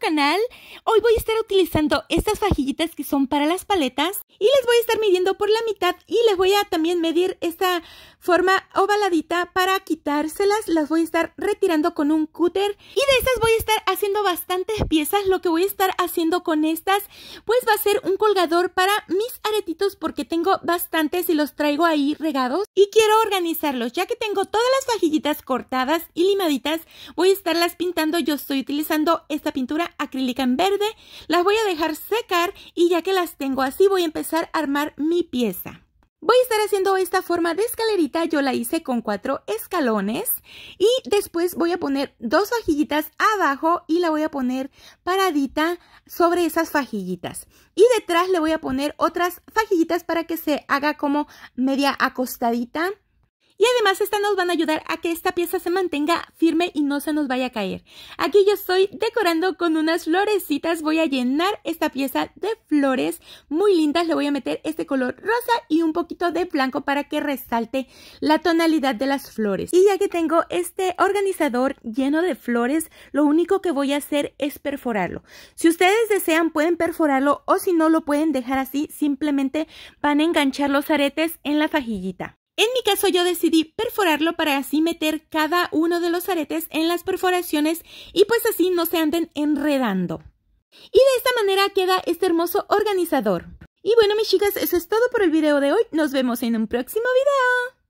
canal. Hoy voy a estar utilizando estas fajillitas que son para las paletas y les voy a estar midiendo por la mitad y les voy a también medir esta forma ovaladita para quitárselas. Las voy a estar retirando con un cúter y de estas voy a estar haciendo bastantes piezas. Lo que voy a estar haciendo con estas pues va a ser un colgador para mis aretitos porque tengo bastantes y los traigo ahí regados y quiero organizarlos ya que tengo todas las fajillitas cortadas y limaditas voy a estarlas pintando. Yo estoy utilizando esta pintura acrílica en verde, las voy a dejar secar y ya que las tengo así voy a empezar a armar mi pieza. Voy a estar haciendo esta forma de escalerita, yo la hice con cuatro escalones y después voy a poner dos fajillitas abajo y la voy a poner paradita sobre esas fajillitas. Y detrás le voy a poner otras fajillitas para que se haga como media acostadita y además estas nos van a ayudar a que esta pieza se mantenga firme y no se nos vaya a caer. Aquí yo estoy decorando con unas florecitas, voy a llenar esta pieza de flores muy lindas, le voy a meter este color rosa y un poquito de blanco para que resalte la tonalidad de las flores. Y ya que tengo este organizador lleno de flores, lo único que voy a hacer es perforarlo. Si ustedes desean pueden perforarlo o si no lo pueden dejar así, simplemente van a enganchar los aretes en la fajillita. En mi caso yo decidí perforarlo para así meter cada uno de los aretes en las perforaciones y pues así no se anden enredando. Y de esta manera queda este hermoso organizador. Y bueno mis chicas, eso es todo por el video de hoy. Nos vemos en un próximo video.